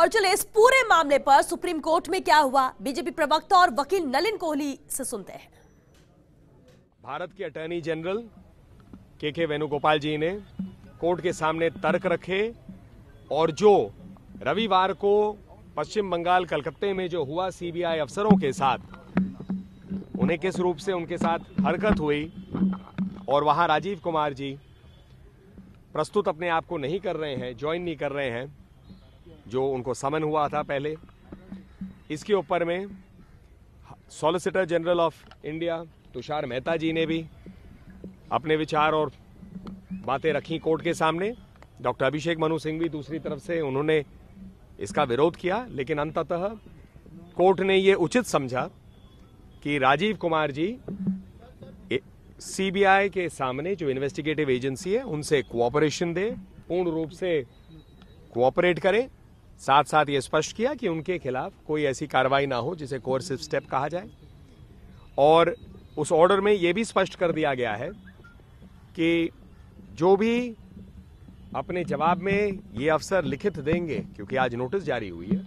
और चले इस पूरे मामले पर सुप्रीम कोर्ट में क्या हुआ बीजेपी प्रवक्ता और वकील नलिन कोहली से सुनते हैं भारत के अटॉर्नी जनरल के के वेणुगोपाल जी ने कोर्ट के सामने तर्क रखे और जो रविवार को पश्चिम बंगाल कलकत्ते में जो हुआ सीबीआई अफसरों के साथ उन्हें किस रूप से उनके साथ हरकत हुई और वहां राजीव कुमार जी प्रस्तुत अपने आप को नहीं कर रहे हैं ज्वाइन नहीं कर रहे हैं जो उनको समन हुआ था पहले इसके ऊपर में solicitor general of India Tushar Mehta ji ने भी अपने विचार और बातें रखी कोर्ट के सामने डॉक्टर अभिषेक मनु सिंह भी दूसरी तरफ से उन्होंने इसका विरोध किया लेकिन अंततः कोर्ट ने ये उचित समझा कि राजीव कुमार जी सीबीआई के सामने जो इन्वेस्टिगेटिव एजेंसी है उनसे कोऑपरेशन दे पूर्ण रूप से कोऑपरेट करें साथ साथ ये स्पष्ट किया कि उनके खिलाफ कोई ऐसी कार्रवाई ना हो जिसे कोर्सिव स्टेप कहा जाए और उस ऑर्डर में ये भी स्पष्ट कर दिया गया है कि जो भी अपने जवाब में ये अफसर लिखित देंगे क्योंकि आज नोटिस जारी हुई है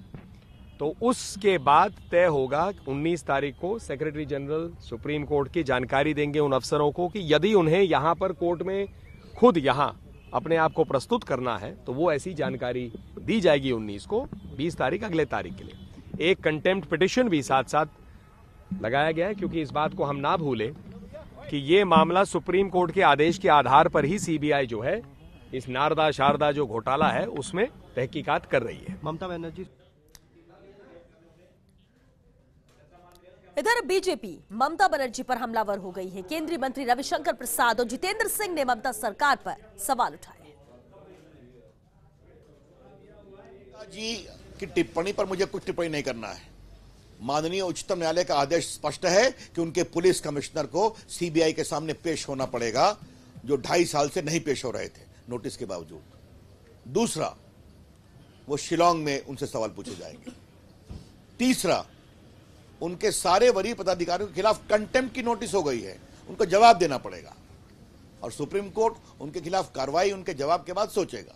तो उसके बाद तय होगा 19 तारीख को सेक्रेटरी जनरल सुप्रीम कोर्ट की जानकारी देंगे उन अफसरों को कि यदि उन्हें यहाँ पर कोर्ट में खुद यहाँ अपने आप को प्रस्तुत करना है तो वो ऐसी जानकारी दी जाएगी उन्नीस को बीस तारीख अगले तारीख के लिए एक कंटेम्प्ट पिटिशन भी साथ साथ लगाया गया है क्योंकि इस बात को हम ना भूलें कि ये मामला सुप्रीम कोर्ट के आदेश के आधार पर ही सीबीआई जो है इस नारदा शारदा जो घोटाला है उसमें तहकीकात कर रही है ममता बनर्जी इधर बीजेपी ममता बनर्जी पर हमलावर हो गई है केंद्रीय मंत्री रविशंकर प्रसाद और जितेंद्र सिंह ने ममता सरकार पर सवाल उठाए जी की टिप्पणी पर मुझे कुछ टिप्पणी नहीं करना है माननीय उच्चतम न्यायालय का आदेश स्पष्ट है कि उनके पुलिस कमिश्नर को सीबीआई के सामने पेश होना पड़ेगा जो ढाई साल से नहीं पेश हो रहे थे नोटिस के बावजूद दूसरा वो शिलोंग में उनसे सवाल पूछे जाएंगे तीसरा उनके सारे वरीय पदाधिकारियों के खिलाफ कंटेम्प्ट की नोटिस हो गई है उनको जवाब देना पड़ेगा और सुप्रीम कोर्ट उनके खिलाफ कार्रवाई उनके जवाब के बाद सोचेगा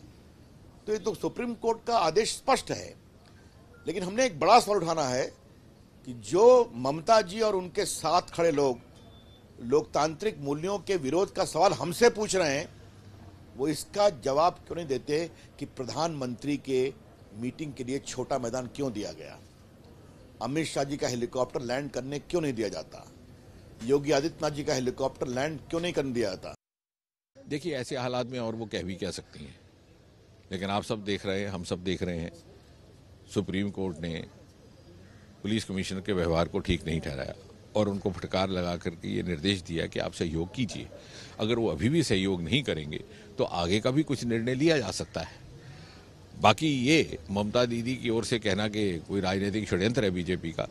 तो ये तो सुप्रीम कोर्ट का आदेश स्पष्ट है लेकिन हमने एक बड़ा सवाल उठाना है कि जो ममता जी और उनके साथ खड़े लोग लोकतांत्रिक मूल्यों के विरोध का सवाल हमसे पूछ रहे हैं वो इसका जवाब क्यों नहीं देते कि प्रधानमंत्री के मीटिंग के लिए छोटा मैदान क्यों दिया गया अमित शाह जी का हेलीकॉप्टर लैंड करने क्यों नहीं दिया जाता योगी आदित्यनाथ जी का हेलीकॉप्टर लैंड क्यों नहीं करने दिया जाता देखिए ऐसे हालात में और वो कह भी कह सकती हैं लेकिन आप सब देख रहे हैं हम सब देख रहे हैं सुप्रीम कोर्ट ने पुलिस कमिश्नर के व्यवहार को ठीक नहीं ठहराया और उनको फटकार लगा करके ये निर्देश दिया कि आप सहयोग कीजिए अगर वो अभी भी सहयोग नहीं करेंगे तो आगे का भी कुछ निर्णय लिया जा सकता है बाकी ये ममता दीदी की ओर से कहना कि कोई राजनीतिक षड्यंत्र है बीजेपी का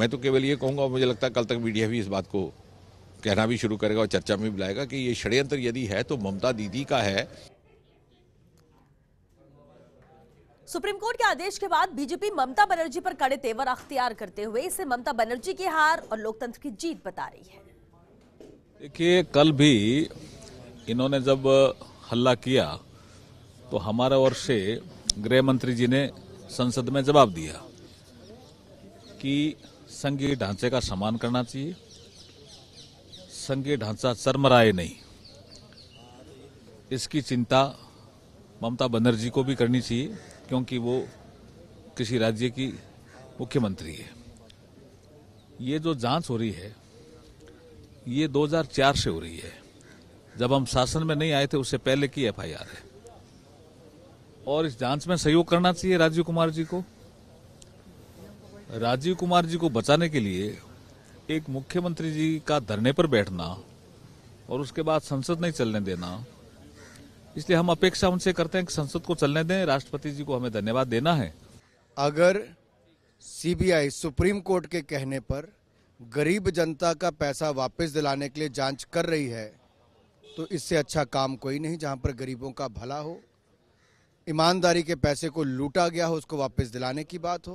मैं तो केवल ये कहूँगा मुझे लगता है कल तक मीडिया भी इस बात को कहना भी शुरू करेगा और चर्चा में भी लाएगा कि ये षड्यंत्र यदि है तो ममता दीदी का है सुप्रीम कोर्ट के आदेश के बाद बीजेपी ममता बनर्जी पर कड़े तेवर अख्तियार करते हुए इसे ममता बनर्जी की हार और लोकतंत्र की जीत बता रही है देखिए कल भी इन्होंने जब हल्ला किया तो हमारे ओर से गृह मंत्री जी ने संसद में जवाब दिया कि संघीय ढांचे का सम्मान करना चाहिए संघीय ढांचा चरमराए नहीं इसकी चिंता ममता बनर्जी को भी करनी चाहिए क्योंकि वो किसी राज्य की मुख्यमंत्री है ये जो जांच हो रही है ये 2004 से हो रही है जब हम शासन में नहीं आए थे उससे पहले की एफआईआर है और इस जांच में सहयोग करना चाहिए राजीव कुमार जी को राजीव कुमार जी को बचाने के लिए एक मुख्यमंत्री जी का धरने पर बैठना और उसके बाद संसद नहीं चलने देना इसलिए हम अपेक्षा उनसे करते हैं कि संसद को चलने दें राष्ट्रपति जी को हमें धन्यवाद देना है अगर सीबीआई सुप्रीम कोर्ट के कहने पर गरीब जनता का पैसा वापस दिलाने के लिए जांच कर रही है तो इससे अच्छा काम कोई नहीं जहां पर गरीबों का भला हो ईमानदारी के पैसे को लूटा गया हो उसको वापस दिलाने की बात हो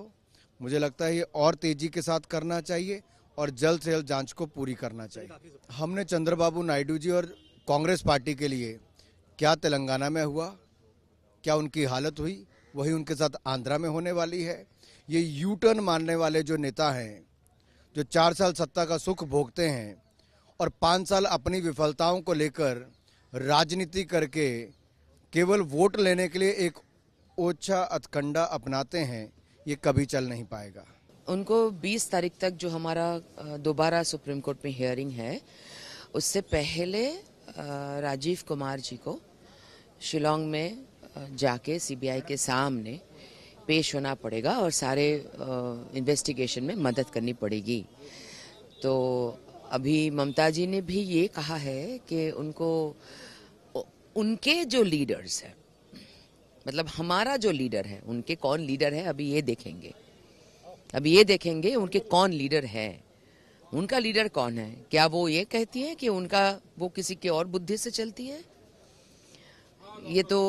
मुझे लगता है ये और तेजी के साथ करना चाहिए और जल्द से जल्द जांच को पूरी करना चाहिए हमने चंद्रबाबू नायडू जी और कांग्रेस पार्टी के लिए क्या तेलंगाना में हुआ क्या उनकी हालत हुई वही उनके साथ आंध्रा में होने वाली है ये यू टर्न मानने वाले जो नेता हैं जो चार साल सत्ता का सुख भोगते हैं और पाँच साल अपनी विफलताओं को लेकर राजनीति करके केवल वोट लेने के लिए एक ओछा अतकंडा अपनाते हैं ये कभी चल नहीं पाएगा उनको 20 तारीख तक जो हमारा दोबारा सुप्रीम कोर्ट में हियरिंग है उससे पहले राजीव कुमार जी को शिलोंग में जाके सीबीआई के सामने पेश होना पड़ेगा और सारे इन्वेस्टिगेशन में मदद करनी पड़ेगी तो अभी ममता जी ने भी ये कहा है कि उनको उनके जो लीडर्स हैं मतलब हमारा जो लीडर है उनके कौन लीडर है अभी ये देखेंगे अभी ये देखेंगे उनके कौन लीडर है उनका लीडर कौन है क्या वो ये कहती है कि उनका वो किसी के और बुद्धि से चलती है ये तो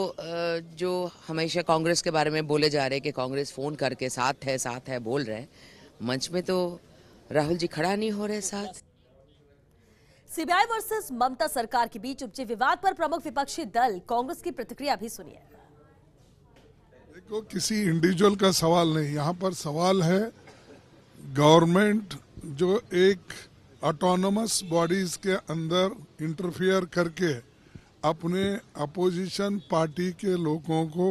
जो हमेशा कांग्रेस के बारे में बोले जा रहे हैं कि कांग्रेस फ़ोन करके साथ है साथ है बोल रहे हैं मंच में तो राहुल जी खड़ा नहीं हो रहे साथ सीबीआई वर्सेस ममता सरकार के बीच उपजे विवाद पर प्रमुख विपक्षी दल कांग्रेस की प्रतिक्रिया भी सुनिए देखो किसी इंडिविजुअल का सवाल नहीं यहाँ पर सवाल है गवर्नमेंट जो एक ऑटोनमस बॉडीज के अंदर इंटरफियर करके अपने अपोजिशन पार्टी के लोगों को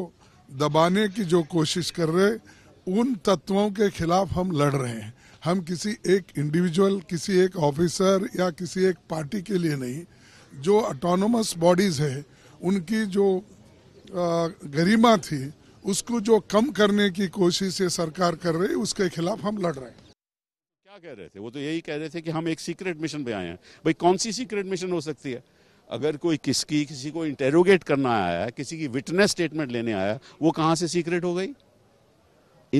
दबाने की जो कोशिश कर रहे उन तत्वों के खिलाफ हम लड़ रहे हैं हम किसी एक इंडिविजुअल किसी एक ऑफिसर या किसी एक पार्टी के लिए नहीं जो ऑटोनोमस बॉडीज़ है उनकी जो गरिमा थी उसको जो कम करने की कोशिश ये सरकार कर रही उसके खिलाफ हम लड़ रहे हैं क्या कह रहे थे वो तो यही कह रहे थे कि हम एक सीक्रेट मिशन पे आए हैं भाई कौन सी सीक्रेट मिशन हो सकती है अगर कोई किसकी किसी को इंटेरोगेट करना आया है किसी की विटनेस स्टेटमेंट लेने आया वो कहाँ से सीक्रेट हो गई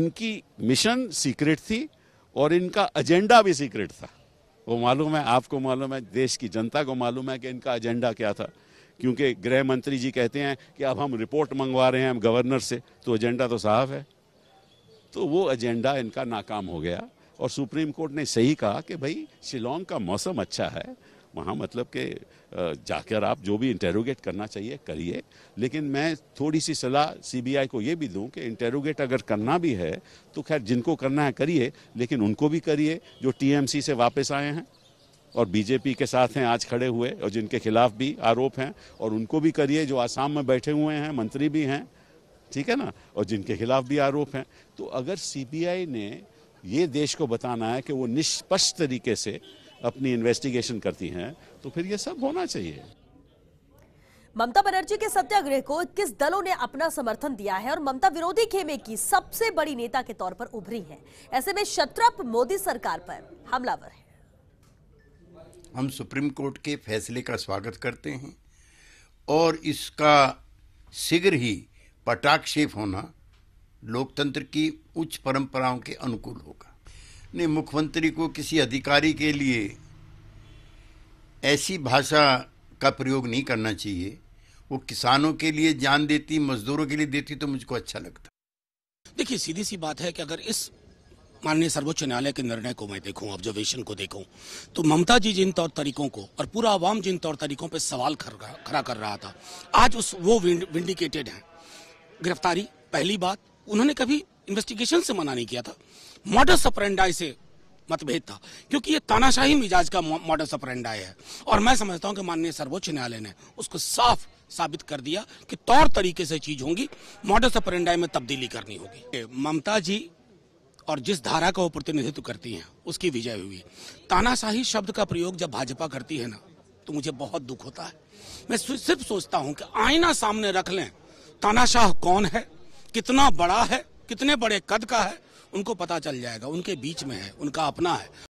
इनकी मिशन सीक्रेट थी और इनका एजेंडा भी सीक्रेट था वो मालूम है आपको मालूम है देश की जनता को मालूम है कि इनका एजेंडा क्या था क्योंकि गृह मंत्री जी कहते हैं कि अब हम रिपोर्ट मंगवा रहे हैं हम गवर्नर से तो एजेंडा तो साफ है तो वो एजेंडा इनका नाकाम हो गया और सुप्रीम कोर्ट ने सही कहा कि भाई शिलोंग का मौसम अच्छा है वहाँ मतलब के जाकर आप जो भी इंटेरोगेट करना चाहिए करिए लेकिन मैं थोड़ी सी सलाह सीबीआई को ये भी दूं कि इंटेरोगेट अगर करना भी है तो खैर जिनको करना है करिए लेकिन उनको भी करिए जो टीएमसी से वापस आए हैं और बीजेपी के साथ हैं आज खड़े हुए और जिनके खिलाफ भी आरोप हैं और उनको भी करिए जो आसाम में बैठे हुए हैं मंत्री भी हैं ठीक है ना और जिनके खिलाफ भी आरोप हैं तो अगर सी ने ये देश को बताना है कि वो निष्पक्ष तरीके से अपनी इन्वेस्टिगेशन करती हैं तो फिर ये सब होना चाहिए ममता बनर्जी के सत्याग्रह को किस दलों ने अपना समर्थन दिया है और ममता विरोधी खेमे की सबसे बड़ी नेता के तौर पर उभरी है ऐसे में शत्रप मोदी सरकार पर हमलावर है हम सुप्रीम कोर्ट के फैसले का स्वागत करते हैं और इसका शीघ्र ही पटाक्षेप होना लोकतंत्र की उच्च परंपराओं के अनुकूल होगा ने मुख्यमंत्री को किसी अधिकारी के लिए ऐसी भाषा का प्रयोग नहीं करना चाहिए वो किसानों के लिए जान देती मजदूरों के लिए देती तो मुझको अच्छा लगता देखिए सीधी सी बात है कि अगर इस माननीय सर्वोच्च न्यायालय के निर्णय को मैं देखूं ऑब्जर्वेशन को देखूं तो ममता जी जिन तौर तरीकों को और पूरा आवाम जिन तौर तरीकों पर सवाल खड़ा कर रहा था आज उस वो विंडिकेटेड है गिरफ्तारी पहली बात उन्होंने कभी इन्वेस्टिगेशन से मना नहीं किया था मॉडस अपरेंडाई से मतभेद था क्योंकि ये तानाशाही मिजाज का मॉडस अपरेंडाई है और मैं समझता हूँ कि माननीय सर्वोच्च न्यायालय ने उसको साफ साबित कर दिया कि तौर तरीके से चीज होंगी मॉडस अपरेंडाई में तब्दीली करनी होगी ममता जी और जिस धारा का वो प्रतिनिधित्व करती हैं उसकी विजय हुई तानाशाही शब्द का प्रयोग जब भाजपा करती है ना तो मुझे बहुत दुख होता है मैं सिर्फ सोचता हूँ कि आईना सामने रख लें तानाशाह कौन है कितना बड़ा है कितने बड़े कद का है उनको पता चल जाएगा उनके बीच में है उनका अपना है